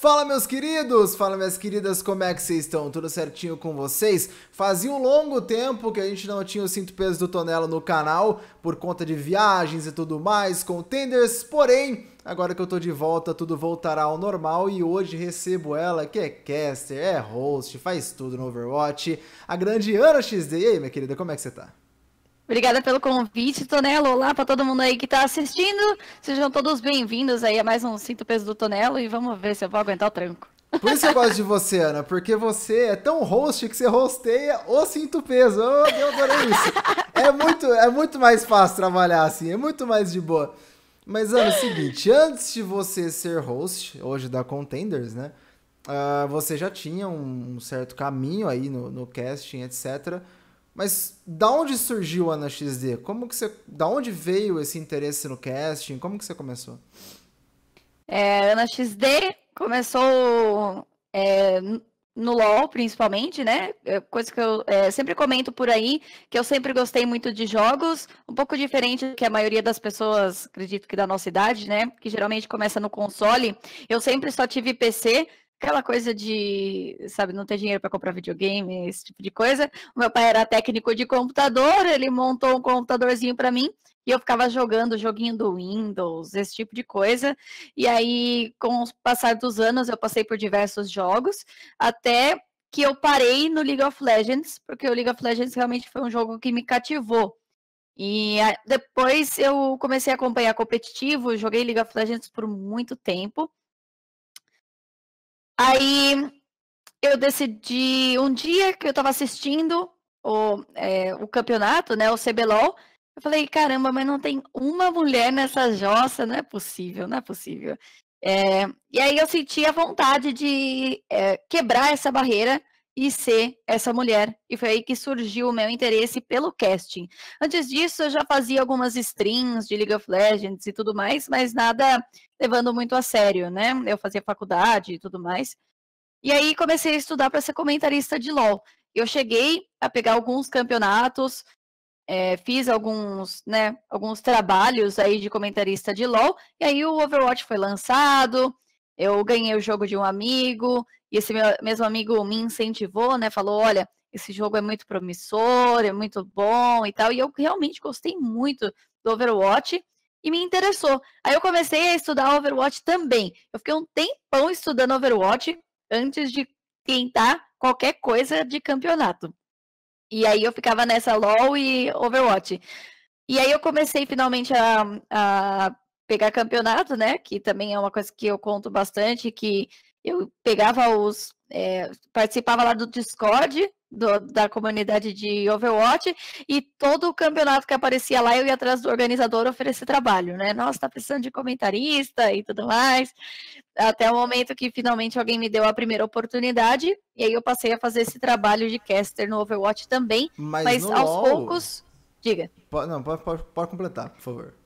Fala meus queridos, fala minhas queridas, como é que vocês estão? Tudo certinho com vocês? Fazia um longo tempo que a gente não tinha o cinto peso do Tonelo no canal por conta de viagens e tudo mais, contenders, porém, agora que eu tô de volta, tudo voltará ao normal e hoje recebo ela, que é caster, é host, faz tudo no Overwatch, a grande Ana XD. E aí, minha querida, como é que você tá? Obrigada pelo convite, Tonelo. Olá para todo mundo aí que está assistindo. Sejam todos bem-vindos aí a mais um Sinto Peso do Tonelo e vamos ver se eu vou aguentar o tranco. Por isso eu gosto de você, Ana, porque você é tão host que você rosteia o Sinto Peso. Oh, eu adorei isso. É muito, é muito mais fácil trabalhar assim, é muito mais de boa. Mas, Ana, é o seguinte, antes de você ser host, hoje da Contenders, né? Uh, você já tinha um certo caminho aí no, no casting, etc. Mas da onde surgiu a Ana XD? Como que você, da onde veio esse interesse no casting? Como que você começou? É, Ana XD começou é, no LoL, principalmente, né? É, coisa que eu é, sempre comento por aí, que eu sempre gostei muito de jogos, um pouco diferente do que a maioria das pessoas, acredito que da nossa idade, né? Que geralmente começa no console. Eu sempre só tive PC, aquela coisa de, sabe, não ter dinheiro para comprar videogame, esse tipo de coisa. O meu pai era técnico de computador, ele montou um computadorzinho para mim e eu ficava jogando joguinho do Windows, esse tipo de coisa. E aí, com o passar dos anos, eu passei por diversos jogos, até que eu parei no League of Legends, porque o League of Legends realmente foi um jogo que me cativou. E depois eu comecei a acompanhar competitivo, joguei League of Legends por muito tempo. Aí eu decidi, um dia que eu estava assistindo o, é, o campeonato, né, o CBLOL, eu falei, caramba, mas não tem uma mulher nessa jossa, não é possível, não é possível. É, e aí eu senti a vontade de é, quebrar essa barreira e ser essa mulher. E foi aí que surgiu o meu interesse pelo casting. Antes disso, eu já fazia algumas strings de League of Legends e tudo mais, mas nada levando muito a sério, né? Eu fazia faculdade e tudo mais. E aí comecei a estudar para ser comentarista de LoL. Eu cheguei a pegar alguns campeonatos, é, fiz alguns, né, alguns trabalhos aí de comentarista de LoL, e aí o Overwatch foi lançado, eu ganhei o jogo de um amigo, e esse meu, mesmo amigo me incentivou, né? Falou: olha, esse jogo é muito promissor, é muito bom e tal. E eu realmente gostei muito do Overwatch e me interessou. Aí eu comecei a estudar Overwatch também. Eu fiquei um tempão estudando Overwatch antes de tentar qualquer coisa de campeonato. E aí eu ficava nessa LOL e Overwatch. E aí eu comecei finalmente a, a pegar campeonato, né? Que também é uma coisa que eu conto bastante, que eu pegava os. É, participava lá do Discord do, da comunidade de Overwatch e todo o campeonato que aparecia lá eu ia atrás do organizador oferecer trabalho, né? Nossa, tá precisando de comentarista e tudo mais. Até o momento que finalmente alguém me deu a primeira oportunidade e aí eu passei a fazer esse trabalho de caster no Overwatch também, mas, mas aos LOL... poucos. Diga. Pode, não, pode, pode, pode completar, por favor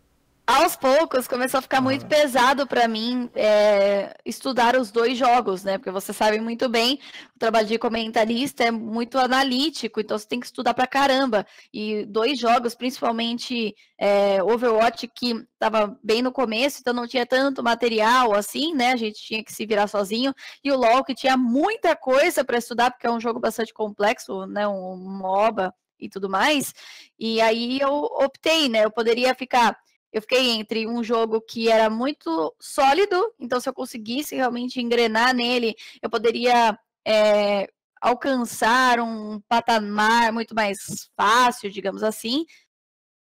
aos poucos começou a ficar ah. muito pesado para mim é, estudar os dois jogos, né? Porque você sabe muito bem, o trabalho de comentarista é muito analítico, então você tem que estudar para caramba. E dois jogos, principalmente é, Overwatch, que estava bem no começo, então não tinha tanto material assim, né? A gente tinha que se virar sozinho. E o LoL, que tinha muita coisa para estudar, porque é um jogo bastante complexo, né? Um MOBA e tudo mais. E aí eu optei, né? Eu poderia ficar eu fiquei entre um jogo que era muito sólido, então se eu conseguisse realmente engrenar nele, eu poderia é, alcançar um patamar muito mais fácil, digamos assim.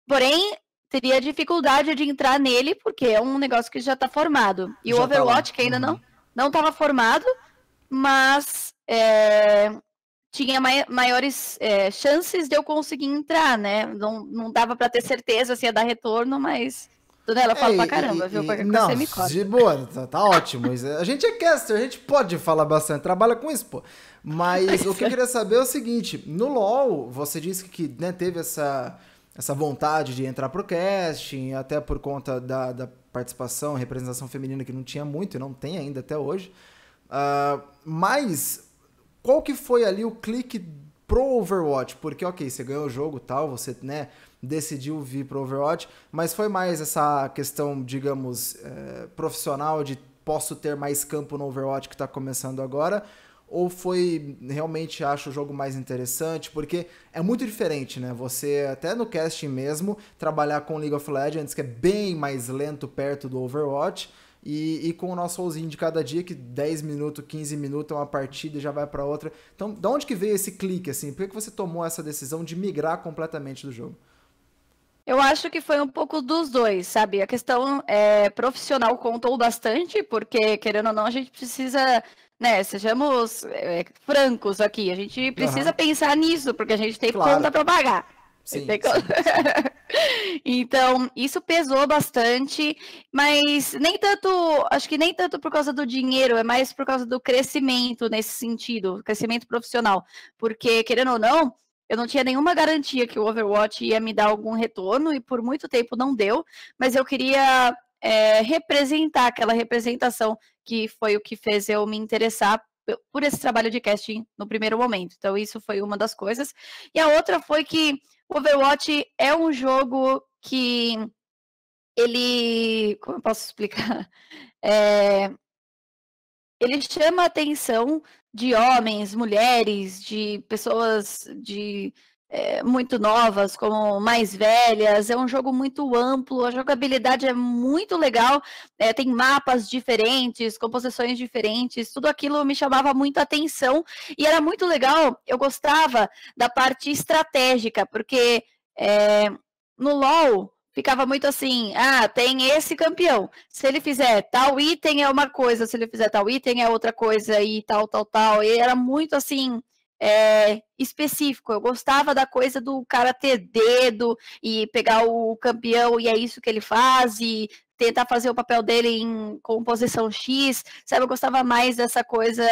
Porém, teria dificuldade de entrar nele, porque é um negócio que já está formado. E já o tá Overwatch, tá que ainda não uhum. não estava formado, mas é, tinha mai maiores é, chances de eu conseguir entrar, né? Não, não dava para ter certeza se ia dar retorno, mas. Dona ela fala é, pra caramba, e, viu? E, não, você me corta. De boa, tá, tá ótimo. É, a gente é caster, a gente pode falar bastante, trabalha com isso, pô. Mas o que eu é. queria saber é o seguinte: no LoL, você disse que né, teve essa, essa vontade de entrar pro casting, até por conta da, da participação, representação feminina que não tinha muito e não tem ainda até hoje. Uh, mas qual que foi ali o clique pro Overwatch? Porque, ok, você ganhou o jogo tal, você, né, decidiu vir pro Overwatch, mas foi mais essa questão, digamos, é, profissional de posso ter mais campo no Overwatch que está começando agora? Ou foi realmente acho o jogo mais interessante? Porque é muito diferente, né? Você, até no casting mesmo, trabalhar com League of Legends, que é bem mais lento perto do Overwatch, e, e, com o nosso solzinho de cada dia, que 10 minutos, 15 minutos é uma partida e já vai para outra. Então, de onde que veio esse clique, assim? Por que, que você tomou essa decisão de migrar completamente do jogo? Eu acho que foi um pouco dos dois, sabe? A questão é, profissional contou bastante, porque, querendo ou não, a gente precisa, né, sejamos é, francos aqui, a gente precisa uhum. pensar nisso, porque a gente tem claro. conta para pagar. Sim, sim, sim. então, isso pesou bastante, mas nem tanto, acho que nem tanto por causa do dinheiro, é mais por causa do crescimento nesse sentido, crescimento profissional. Porque, querendo ou não, eu não tinha nenhuma garantia que o Overwatch ia me dar algum retorno, e por muito tempo não deu, mas eu queria é, representar aquela representação que foi o que fez eu me interessar por esse trabalho de casting no primeiro momento. Então, isso foi uma das coisas. E a outra foi que Overwatch é um jogo que ele. Como eu posso explicar? É, ele chama a atenção de homens, mulheres, de pessoas de é, muito novas, como mais velhas. É um jogo muito amplo, a jogabilidade é muito legal, é, tem mapas diferentes, composições diferentes, tudo aquilo me chamava muito atenção e era muito legal. Eu gostava da parte estratégica, porque é, no LoL ficava muito assim, ah, tem esse campeão. Se ele fizer tal item é uma coisa, se ele fizer tal item é outra coisa e tal, tal, tal. E era muito assim é, específico. Eu gostava da coisa do cara ter dedo e pegar o campeão e é isso que ele faz e tentar fazer o papel dele em composição X. Sabe, eu gostava mais dessa coisa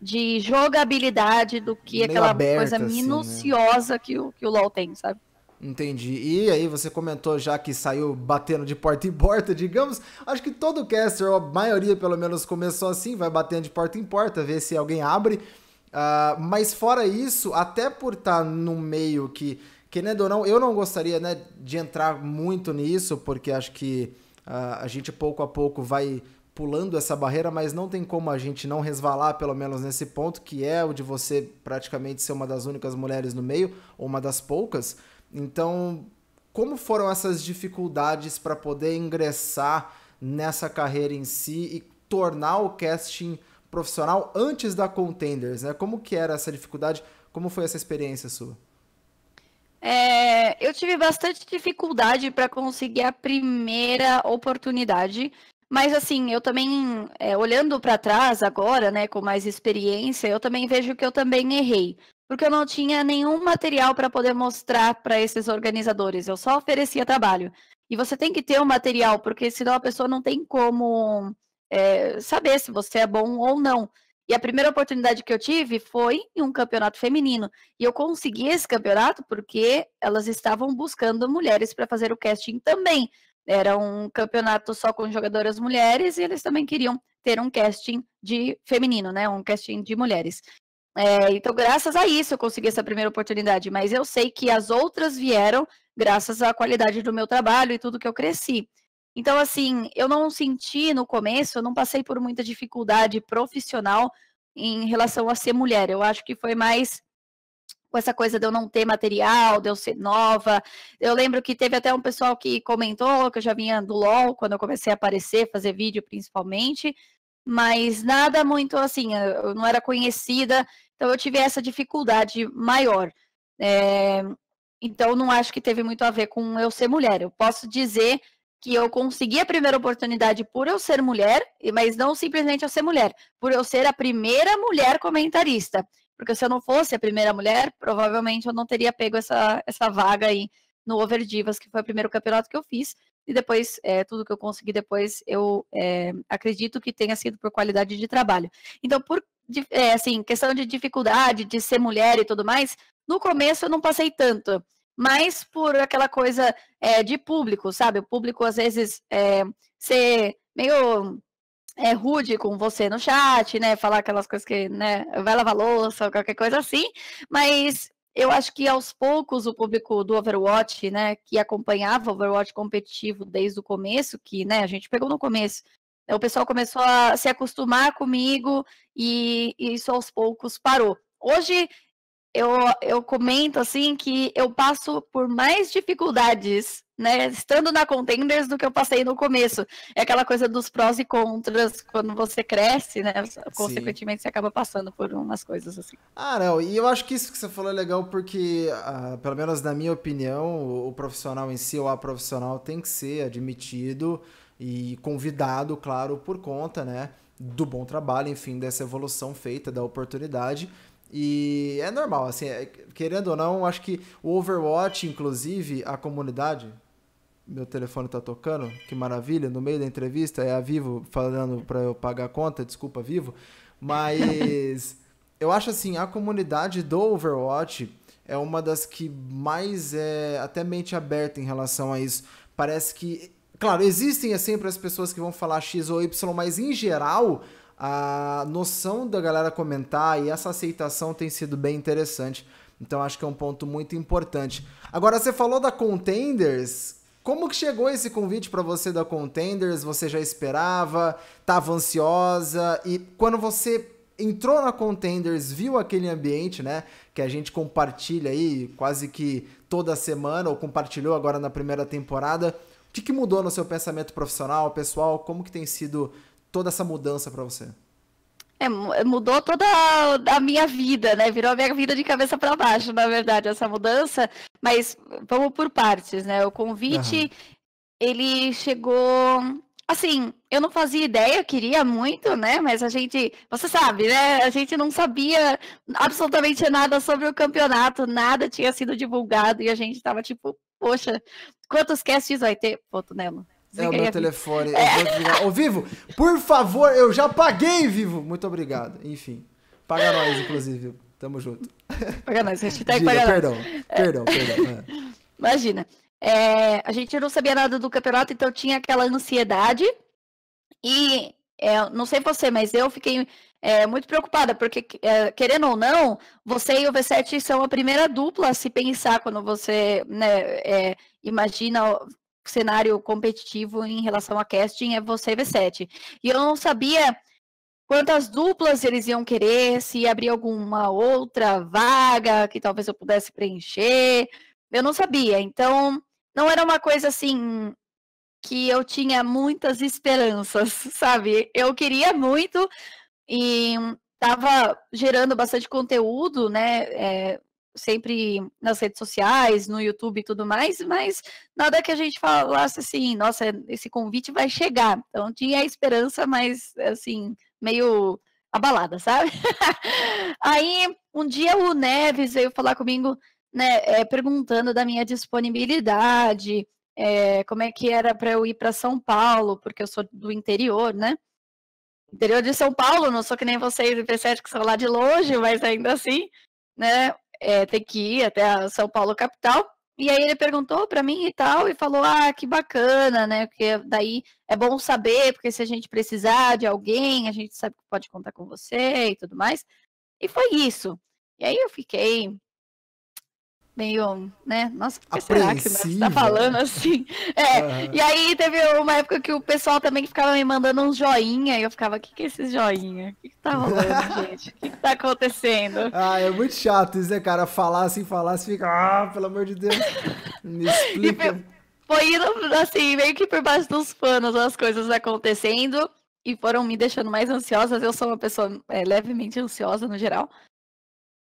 de jogabilidade do que Meio aquela aberta, coisa minuciosa assim, né? que, o, que o LoL tem, sabe? Entendi. E aí você comentou já que saiu batendo de porta em porta, digamos. Acho que todo caster, a maioria pelo menos, começou assim, vai batendo de porta em porta, ver se alguém abre. Uh, mas fora isso, até por estar tá num meio que, querendo ou não, eu não gostaria né, de entrar muito nisso, porque acho que uh, a gente pouco a pouco vai pulando essa barreira, mas não tem como a gente não resvalar, pelo menos nesse ponto, que é o de você praticamente ser uma das únicas mulheres no meio, ou uma das poucas. Então, como foram essas dificuldades para poder ingressar nessa carreira em si e tornar o casting profissional antes da Contenders, né? Como que era essa dificuldade? Como foi essa experiência sua? É, eu tive bastante dificuldade para conseguir a primeira oportunidade, mas assim, eu também, é, olhando para trás agora, né, com mais experiência, eu também vejo que eu também errei, porque eu não tinha nenhum material para poder mostrar para esses organizadores, eu só oferecia trabalho. E você tem que ter o um material, porque senão a pessoa não tem como é, saber se você é bom ou não. E a primeira oportunidade que eu tive foi em um campeonato feminino. E eu consegui esse campeonato porque elas estavam buscando mulheres para fazer o casting também. Era um campeonato só com jogadoras mulheres e eles também queriam ter um casting de feminino, né? Um casting de mulheres. É, então, graças a isso, eu consegui essa primeira oportunidade. Mas eu sei que as outras vieram graças à qualidade do meu trabalho e tudo que eu cresci. Então, assim, eu não senti no começo, eu não passei por muita dificuldade profissional em relação a ser mulher. Eu acho que foi mais com essa coisa de eu não ter material, de eu ser nova. Eu lembro que teve até um pessoal que comentou que eu já vinha do LOL quando eu comecei a aparecer, fazer vídeo principalmente, mas nada muito assim, eu não era conhecida, então eu tive essa dificuldade maior. É, então não acho que teve muito a ver com eu ser mulher. Eu posso dizer que eu consegui a primeira oportunidade por eu ser mulher, mas não simplesmente eu ser mulher, por eu ser a primeira mulher comentarista. Porque se eu não fosse a primeira mulher, provavelmente eu não teria pego essa, essa vaga aí no Over Divas, que foi o primeiro campeonato que eu fiz. E depois, é, tudo que eu consegui depois, eu é, acredito que tenha sido por qualidade de trabalho. Então, por é, assim, questão de dificuldade de ser mulher e tudo mais, no começo eu não passei tanto mas por aquela coisa é, de público, sabe? O público às vezes é, ser meio é, rude com você no chat, né? Falar aquelas coisas que, né? Vai lavar louça, qualquer coisa assim. Mas eu acho que aos poucos o público do Overwatch, né? Que acompanhava o Overwatch competitivo desde o começo, que, né? A gente pegou no começo. Né, o pessoal começou a se acostumar comigo e, e isso aos poucos parou. Hoje eu, eu comento assim que eu passo por mais dificuldades, né? Estando na contenders do que eu passei no começo. É aquela coisa dos prós e contras quando você cresce, né? Consequentemente, Sim. você acaba passando por umas coisas assim. Ah, não. E eu acho que isso que você falou é legal, porque, ah, pelo menos na minha opinião, o profissional em si, ou a profissional, tem que ser admitido e convidado, claro, por conta, né? Do bom trabalho, enfim, dessa evolução feita, da oportunidade e é normal, assim, é, querendo ou não, acho que o Overwatch, inclusive, a comunidade. Meu telefone tá tocando, que maravilha, no meio da entrevista, é a Vivo falando para eu pagar a conta, desculpa, Vivo. Mas eu acho assim, a comunidade do Overwatch é uma das que mais é até mente aberta em relação a isso. Parece que. Claro, existem é sempre as pessoas que vão falar X ou Y, mas em geral, a noção da galera comentar e essa aceitação tem sido bem interessante. Então acho que é um ponto muito importante. Agora você falou da Contenders. Como que chegou esse convite para você da Contenders? Você já esperava? Tava ansiosa? E quando você entrou na Contenders, viu aquele ambiente, né, que a gente compartilha aí quase que toda semana ou compartilhou agora na primeira temporada, o que, que mudou no seu pensamento profissional, pessoal? Como que tem sido toda essa mudança para você? É, é, mudou toda a minha vida, né? Virou a minha vida de cabeça para baixo, na verdade, essa mudança. Mas vamos por partes, né? O convite, uhum. ele chegou. Assim, eu não fazia ideia, queria muito, né? Mas a gente, você sabe, né? A gente não sabia absolutamente nada sobre o campeonato, nada tinha sido divulgado e a gente tava tipo, poxa, quantos casts vai ter? Ponto nela. É o meu telefone. É. Eu vou desligar. Ô, Vivo, por favor, eu já paguei, Vivo. Muito obrigado. Enfim, paga nós, inclusive. Tamo junto. Paga nós, hashtag Gira, paga perdão, perdão, é. perdão. É. Imagina. É, a gente não sabia nada do campeonato, então tinha aquela ansiedade. E é, não sei você, mas eu fiquei é, muito preocupada, porque, é, querendo ou não, você e o V7 são a primeira dupla a se pensar quando você né, é, imagina cenário competitivo em relação a casting é você V7. E eu não sabia quantas duplas eles iam querer, se abrir alguma outra vaga que talvez eu pudesse preencher. Eu não sabia. Então, não era uma coisa assim que eu tinha muitas esperanças, sabe? Eu queria muito e estava gerando bastante conteúdo, né? É, sempre nas redes sociais, no YouTube e tudo mais, mas nada que a gente falasse assim, nossa, esse convite vai chegar. Então tinha a esperança, mas assim, meio abalada, sabe? Aí um dia o Neves veio falar comigo, né, é, perguntando da minha disponibilidade, é, como é que era para eu ir para São Paulo, porque eu sou do interior, né? Interior de São Paulo, não sou que nem vocês, percebe que são lá de longe, mas ainda assim, né? é, ter que ir até São Paulo capital. E aí ele perguntou para mim e tal, e falou: ah, que bacana, né? Porque daí é bom saber, porque se a gente precisar de alguém, a gente sabe que pode contar com você e tudo mais. E foi isso. E aí eu fiquei meio, né? Nossa, por que será que você tá falando assim? É, e aí teve uma época que o pessoal também ficava me mandando uns joinha, e eu ficava, o que que é esses joinha? O que, que tá rolando, gente? O que que tá acontecendo? Ah, é muito chato isso, né, cara? Falar assim, falar assim, fica, ah, pelo amor de Deus, me explica. foi indo, assim, meio que por baixo dos panos as coisas acontecendo, e foram me deixando mais ansiosas, eu sou uma pessoa é, levemente ansiosa no geral,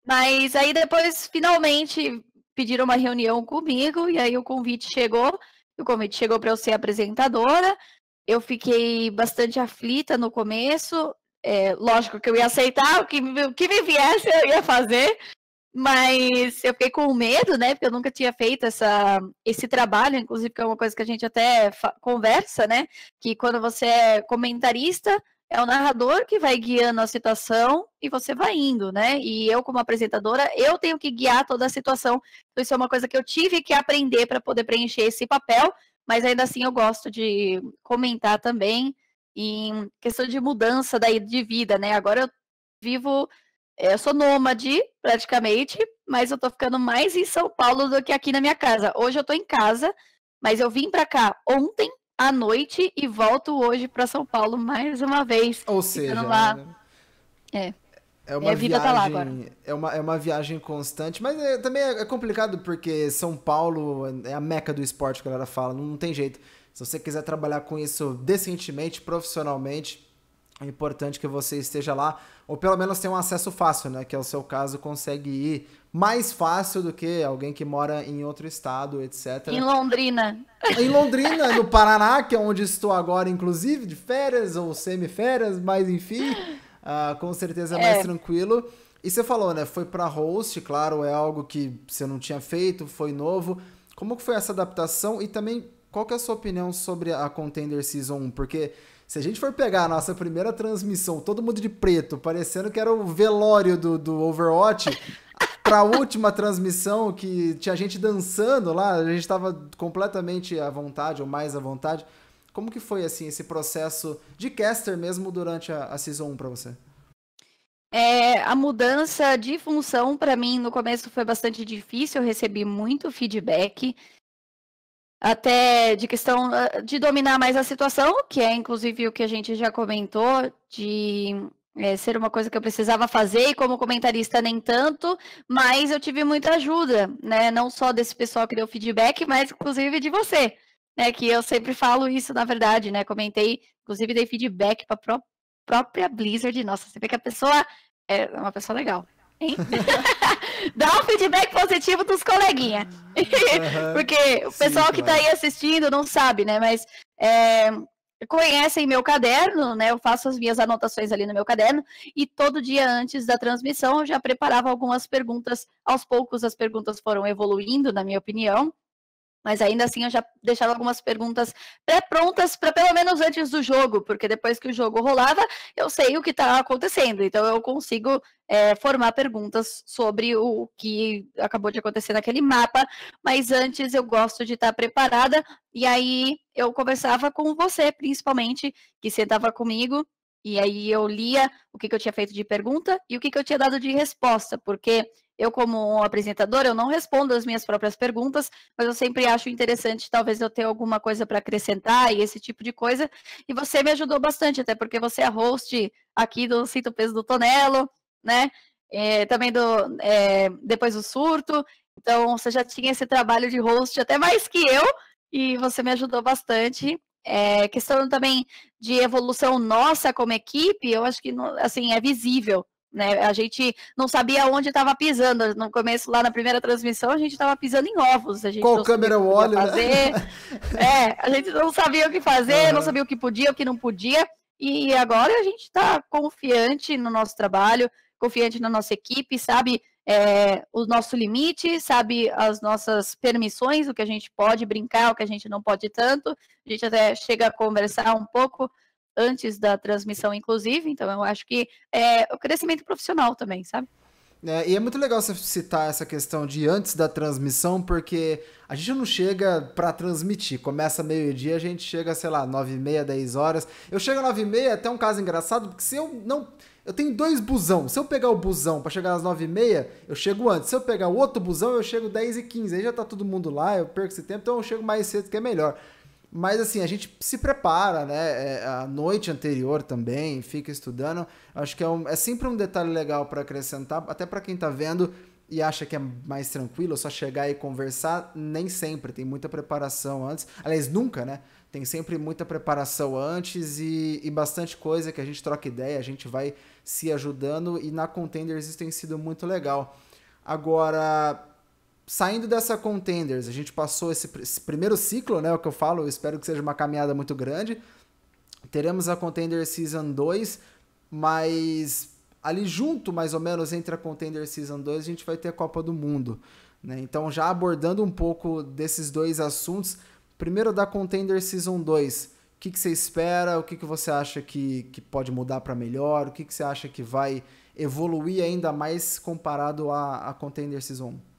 mas aí depois, finalmente, pediram uma reunião comigo, e aí o convite chegou, o convite chegou para eu ser apresentadora. Eu fiquei bastante aflita no começo. É, lógico que eu ia aceitar o que, o que me viesse, eu ia fazer. Mas eu fiquei com medo, né? Porque eu nunca tinha feito essa, esse trabalho, inclusive, que é uma coisa que a gente até conversa, né? Que quando você é comentarista, é o narrador que vai guiando a situação e você vai indo, né? E eu, como apresentadora, eu tenho que guiar toda a situação. Então, isso é uma coisa que eu tive que aprender para poder preencher esse papel, mas ainda assim eu gosto de comentar também em questão de mudança daí de vida, né? Agora eu vivo, eh, eu sou nômade praticamente, mas eu tô ficando mais em São Paulo do que aqui na minha casa. Hoje eu tô em casa, mas eu vim para cá ontem à noite e volto hoje para São Paulo mais uma vez. Ou seja, lá... Né? é. É uma, tá viagem, tá é, uma, é uma viagem constante, mas é, também é, é, complicado porque São Paulo é a meca do esporte, que a galera fala, não, não tem jeito. Se você quiser trabalhar com isso decentemente, profissionalmente, é importante que você esteja lá, ou pelo menos tenha um acesso fácil, né? Que é o seu caso, consegue ir mais fácil do que alguém que mora em outro estado, etc. Em Londrina. Em Londrina, no Paraná, que é onde estou agora, inclusive, de férias ou semi-férias, mas enfim, uh, com certeza é mais é. tranquilo. E você falou, né? Foi para host, claro, é algo que você não tinha feito, foi novo. Como que foi essa adaptação? E também, qual que é a sua opinião sobre a Contender Season 1? Porque se a gente for pegar a nossa primeira transmissão, todo mundo de preto, parecendo que era o velório do, do Overwatch, pra última transmissão que tinha gente dançando lá, a gente tava completamente à vontade, ou mais à vontade. Como que foi, assim, esse processo de caster mesmo durante a, a Season 1 pra você? É, a mudança de função para mim no começo foi bastante difícil, eu recebi muito feedback até de questão ah, de dominar mais a situação, que é inclusive o que a gente já comentou, de é, ser uma coisa que eu precisava fazer e como comentarista nem tanto, mas eu tive muita ajuda, né? Não só desse pessoal que deu feedback, mas inclusive de você, né? Que eu sempre falo isso, na verdade, né? Comentei, inclusive dei feedback para pró própria Blizzard. Nossa, você vê que a pessoa é uma pessoa legal, hein? dá um feedback positivo dos coleguinhas. Porque o pessoal que está aí assistindo não sabe, né? Mas é, conhecem meu caderno, né? Eu faço as minhas anotações ali no meu caderno e todo dia antes da transmissão eu já preparava algumas perguntas. Aos poucos as perguntas foram evoluindo, na minha opinião mas ainda assim eu já deixava algumas perguntas pré-prontas para pelo menos antes do jogo, porque depois que o jogo rolava, eu sei o que está acontecendo, então eu consigo é, formar perguntas sobre o que acabou de acontecer naquele mapa, mas antes eu gosto de estar tá preparada, e aí eu conversava com você, principalmente, que sentava comigo, e aí eu lia o que, que eu tinha feito de pergunta e o que, que eu tinha dado de resposta, porque eu, como apresentadora, eu não respondo as minhas próprias perguntas, mas eu sempre acho interessante, talvez eu tenha alguma coisa para acrescentar e esse tipo de coisa. E você me ajudou bastante, até porque você é host aqui do Sinto Peso do Tonelo, né? É, também do é, depois do surto. Então você já tinha esse trabalho de host até mais que eu e você me ajudou bastante. É, questão também de evolução nossa como equipe, eu acho que assim é visível né? A gente não sabia onde estava pisando. No começo, lá na primeira transmissão, a gente estava pisando em ovos. A gente Qual câmera o olho? Né? Fazer. Né? é, a gente não sabia o que fazer, uhum. não sabia o que podia, o que não podia. E agora a gente está confiante no nosso trabalho, confiante na nossa equipe, sabe é, o nosso limite, sabe as nossas permissões, o que a gente pode brincar, o que a gente não pode tanto. A gente até chega a conversar um pouco antes da transmissão, inclusive. Então, eu acho que é o crescimento profissional também, sabe? É, e é muito legal você citar essa questão de antes da transmissão, porque a gente não chega para transmitir. Começa meio-dia, a gente chega, sei lá, nove e meia, dez horas. Eu chego nove e meia, é até um caso engraçado, porque se eu não... Eu tenho dois busão. Se eu pegar o busão para chegar às nove e meia, eu chego antes. Se eu pegar o outro busão, eu chego dez e quinze. Aí já tá todo mundo lá, eu perco esse tempo, então eu chego mais cedo, que é melhor. Mas assim, a gente se prepara, né? É, a noite anterior também, fica estudando. Acho que é, um, é sempre um detalhe legal para acrescentar, até para quem está vendo e acha que é mais tranquilo, só chegar e conversar, nem sempre. Tem muita preparação antes. Aliás, nunca, né? Tem sempre muita preparação antes e, e bastante coisa que a gente troca ideia, a gente vai se ajudando e na Contenders isso tem sido muito legal. Agora, saindo dessa contenders, a gente passou esse, esse, primeiro ciclo, né? É o que eu falo, eu espero que seja uma caminhada muito grande. Teremos a Contender Season 2, mas ali junto, mais ou menos, entre a Contender Season 2, a gente vai ter a Copa do Mundo. Né? Então, já abordando um pouco desses dois assuntos, primeiro da Contender Season 2. O que, que você espera? O que, que você acha que, que pode mudar para melhor? O que, que você acha que vai evoluir ainda mais comparado à, à Contender Season 1?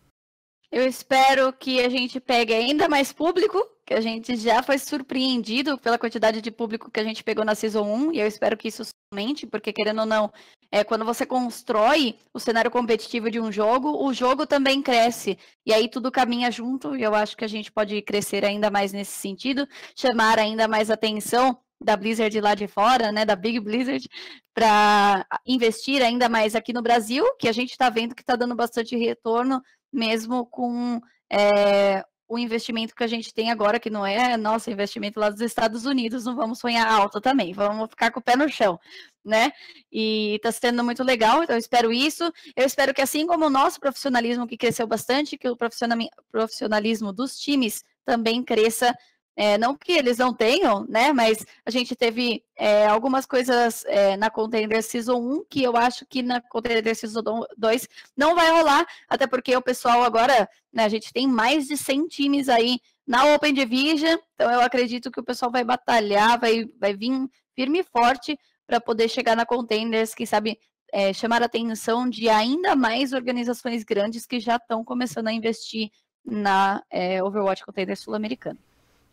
Eu espero que a gente pegue ainda mais público, que a gente já foi surpreendido pela quantidade de público que a gente pegou na Season 1, e eu espero que isso somente, porque querendo ou não, é, quando você constrói o cenário competitivo de um jogo, o jogo também cresce, e aí tudo caminha junto, e eu acho que a gente pode crescer ainda mais nesse sentido, chamar ainda mais atenção da Blizzard lá de fora, né, da Big Blizzard, para investir ainda mais aqui no Brasil, que a gente está vendo que está dando bastante retorno, mesmo com é, o investimento que a gente tem agora, que não é nosso investimento lá dos Estados Unidos, não vamos sonhar alto também, vamos ficar com o pé no chão, né? E está sendo muito legal, então eu espero isso. Eu espero que, assim como o nosso profissionalismo, que cresceu bastante, que o profissionalismo dos times também cresça é, não que eles não tenham, né? Mas a gente teve é, algumas coisas é, na Contender Season 1 que eu acho que na Contender Season 2 não vai rolar, até porque o pessoal agora, né, a gente tem mais de 100 times aí na Open Division, então eu acredito que o pessoal vai batalhar, vai, vai vir firme e forte para poder chegar na Contenders, que sabe é, chamar a atenção de ainda mais organizações grandes que já estão começando a investir na é, Overwatch Contender Sul-Americana.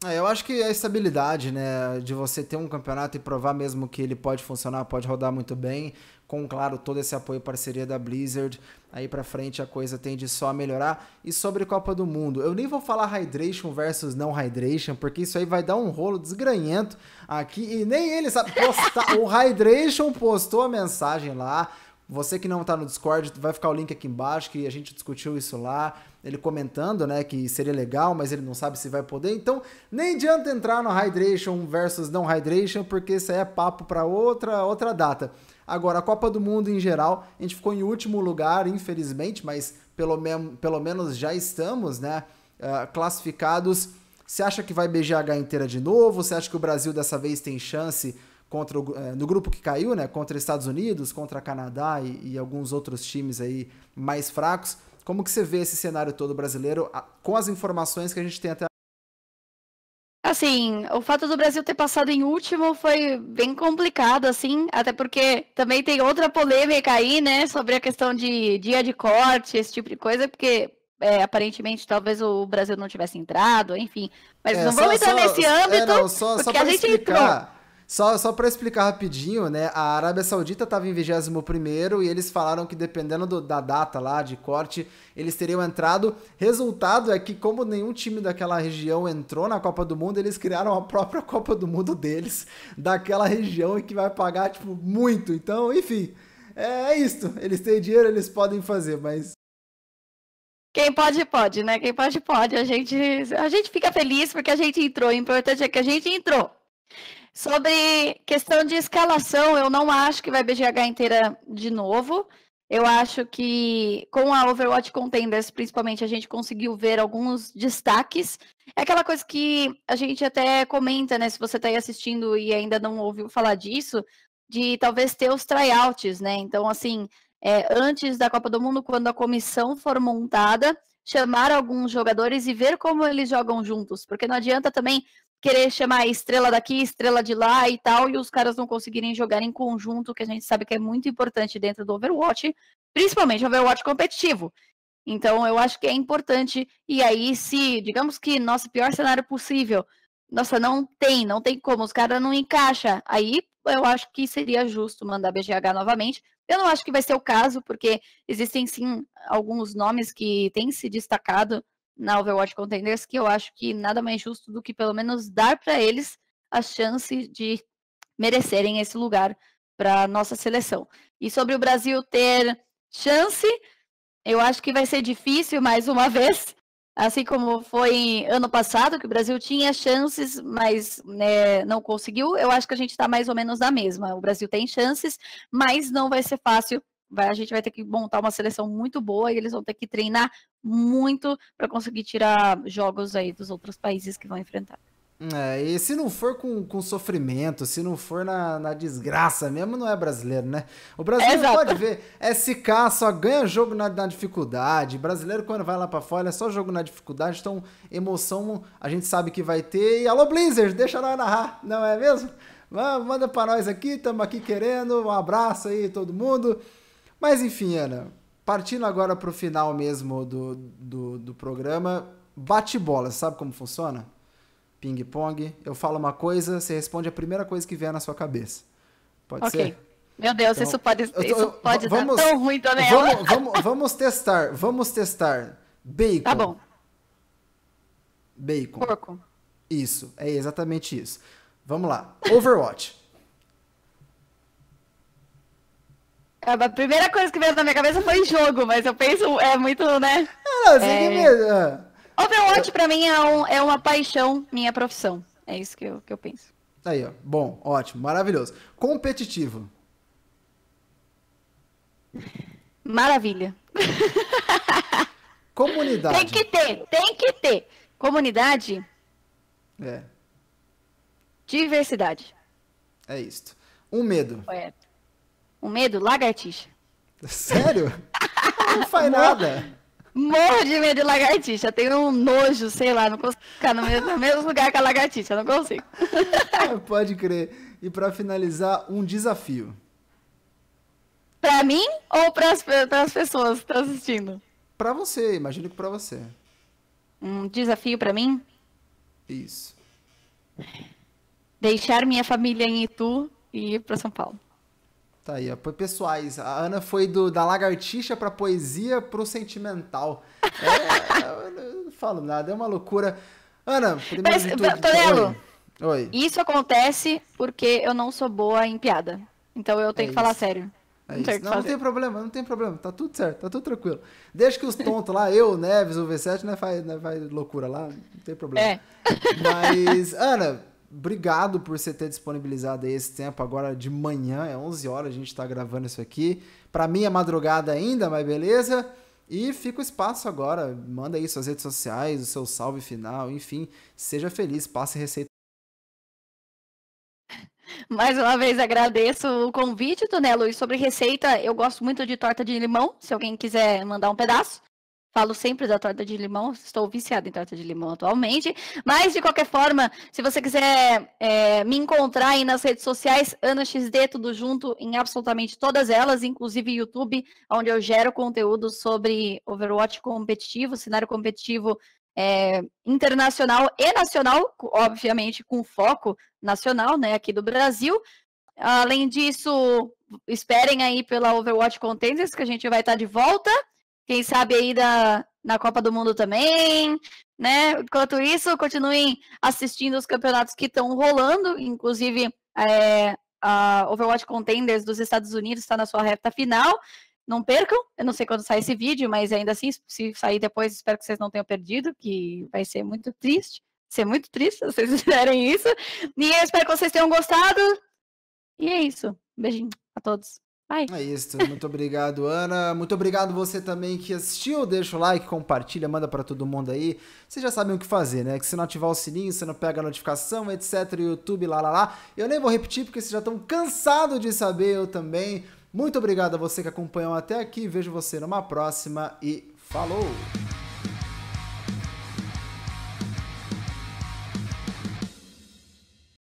É, eu acho que é a estabilidade, né, de você ter um campeonato e provar mesmo que ele pode funcionar, pode rodar muito bem, com claro todo esse apoio e parceria da Blizzard, aí para frente a coisa tende só a melhorar. E sobre Copa do Mundo, eu nem vou falar hydration versus não hydration, porque isso aí vai dar um rolo desgranhento aqui e nem ele sabe postar. o hydration postou a mensagem lá você que não está no Discord, vai ficar o link aqui embaixo que a gente discutiu isso lá. Ele comentando, né, que seria legal, mas ele não sabe se vai poder. Então, nem adianta entrar no hydration versus não hydration, porque isso aí é papo para outra outra data. Agora, a Copa do Mundo em geral, a gente ficou em último lugar, infelizmente, mas pelo, me pelo menos já estamos, né, uh, classificados. Você acha que vai BGH inteira de novo? Você acha que o Brasil dessa vez tem chance? contra o, eh, no grupo que caiu, né? Contra Estados Unidos, contra Canadá e, e, alguns outros times aí mais fracos. Como que você vê esse cenário todo brasileiro com as informações que a gente tem até Assim, o fato do Brasil ter passado em último foi bem complicado, assim, até porque também tem outra polêmica aí, né, sobre a questão de dia de corte, esse tipo de coisa, porque é, aparentemente talvez o Brasil não tivesse entrado, enfim. Mas é, não vamos entrar nesse é, âmbito, é, não, só, porque a gente explicar. entrou. Só, só para explicar rapidinho, né? A Arábia Saudita estava em 21 e eles falaram que dependendo do, da data lá de corte, eles teriam entrado. Resultado é que, como nenhum time daquela região entrou na Copa do Mundo, eles criaram a própria Copa do Mundo deles, daquela região, e que vai pagar, tipo, muito. Então, enfim, é, é isso. Eles têm dinheiro, eles podem fazer, mas quem pode, pode, né? Quem pode, pode. A gente, a gente fica feliz porque a gente entrou. O importante é que a gente entrou. Sobre questão de escalação, eu não acho que vai BGH inteira de novo. Eu acho que com a Overwatch Contenders, principalmente, a gente conseguiu ver alguns destaques. É aquela coisa que a gente até comenta, né? Se você está aí assistindo e ainda não ouviu falar disso, de talvez ter os tryouts, né? Então, assim, é, antes da Copa do Mundo, quando a comissão for montada, chamar alguns jogadores e ver como eles jogam juntos, porque não adianta também querer chamar estrela daqui, estrela de lá e tal, e os caras não conseguirem jogar em conjunto, que a gente sabe que é muito importante dentro do Overwatch, principalmente Overwatch competitivo. Então eu acho que é importante. E aí, se, digamos que nosso pior cenário possível, nossa, não tem, não tem como, os caras não encaixa. Aí eu acho que seria justo mandar BGH novamente. Eu não acho que vai ser o caso, porque existem sim alguns nomes que têm se destacado na Overwatch Contenders, que eu acho que nada mais justo do que pelo menos dar para eles a chance de merecerem esse lugar para nossa seleção. E sobre o Brasil ter chance, eu acho que vai ser difícil mais uma vez, assim como foi ano passado, que o Brasil tinha chances, mas né, não conseguiu. Eu acho que a gente está mais ou menos na mesma. O Brasil tem chances, mas não vai ser fácil Vai, a gente vai ter que montar uma seleção muito boa e eles vão ter que treinar muito para conseguir tirar jogos aí dos outros países que vão enfrentar. É, e se não for com, com sofrimento, se não for na, na desgraça mesmo, não é brasileiro, né? O brasileiro Exato. pode ver, SK só ganha jogo na, na dificuldade. O brasileiro, quando vai lá pra fora, é só jogo na dificuldade, então emoção a gente sabe que vai ter. E alô, Blizzard, deixa nós narrar, não é mesmo? Manda pra nós aqui, estamos aqui querendo. Um abraço aí, todo mundo. Mas enfim, Ana, partindo agora para o final mesmo do, do, do programa, bate-bola, sabe como funciona? Ping-pong, eu falo uma coisa, você responde a primeira coisa que vier na sua cabeça. Pode okay. ser? Meu Deus, então, isso pode, tô, isso pode vamos, dar tão ruim, dona vamos, vamos, vamos testar, vamos testar. Bacon. Tá bom. Bacon. Porco. Isso, é exatamente isso. Vamos lá. Overwatch. A primeira coisa que veio na minha cabeça foi jogo, mas eu penso, é muito, né? Ah, não, é... mesmo. Ah. Overwatch pra mim é, um, é, uma paixão, minha profissão. É isso que eu, que eu penso. Aí, ó. Bom, ótimo, maravilhoso. Competitivo. Maravilha. Comunidade. Tem que ter, tem que ter. Comunidade. É. Diversidade. É isso. Um medo. É. O medo, lagartixa. Sério? não faz Mor nada. Morro de medo de lagartixa. Tenho um nojo, sei lá, não consigo ficar no mesmo, no mesmo lugar que a lagartixa, não consigo. pode crer. E para finalizar, um desafio. Para mim ou para as pessoas que estão assistindo? Para você, imagino que para você. Um desafio para mim? Isso. Deixar minha família em Itu e ir para São Paulo. Tá aí, ó. Pessoais, a Ana foi do, da lagartixa pra poesia pro sentimental. É, não falo nada, é uma loucura. Ana, primeiro Mas, de eh, tudo... Tonelo, Oi. Oi. isso acontece porque eu não sou boa em piada. Então eu tenho é que isso. falar sério. É não, não, não, tem problema, não tem problema. Tá tudo certo, tá tudo tranquilo. Deixa que os tontos lá, eu, Neves, o V7, né, faz, né, faz loucura lá, não tem problema. É. Mas, Ana, obrigado por você ter disponibilizado esse tempo agora de manhã, é 11 horas, a gente está gravando isso aqui. Para mim é madrugada ainda, mas beleza? E fica o espaço agora, manda aí suas redes sociais, o seu salve final, enfim, seja feliz, passe receita. Mais uma vez agradeço o convite do Luiz sobre receita. Eu gosto muito de torta de limão, se alguém quiser mandar um pedaço. Falo sempre da torta de limão, estou viciada em torta de limão atualmente. Mas, de qualquer forma, se você quiser é, me encontrar aí nas redes sociais, Ana XD, tudo junto, em absolutamente todas elas, inclusive YouTube, onde eu gero conteúdo sobre Overwatch competitivo, cenário competitivo é, internacional e nacional, obviamente com foco nacional, né, aqui do Brasil. Além disso, esperem aí pela Overwatch Contenders, que a gente vai estar de volta. Quem sabe aí da, na Copa do Mundo também, né? Enquanto isso, continuem assistindo os campeonatos que estão rolando, inclusive é, a Overwatch Contenders dos Estados Unidos está na sua reta final. Não percam, eu não sei quando sai esse vídeo, mas ainda assim, se sair depois, espero que vocês não tenham perdido, que vai ser muito triste. ser muito triste se vocês fizerem isso. E eu espero que vocês tenham gostado. E é isso. Um beijinho a todos. Bye. É isso. Muito obrigado, Ana. Muito obrigado você também que assistiu. Deixa o like, compartilha, manda para todo mundo aí. Vocês já sabem o que fazer, né? Que se não ativar o sininho, você não pega a notificação, etc. YouTube, lá, lá, lá. Eu nem vou repetir porque vocês já estão cansados de saber, eu também. Muito obrigado a você que acompanhou até aqui. Vejo você numa próxima e falou!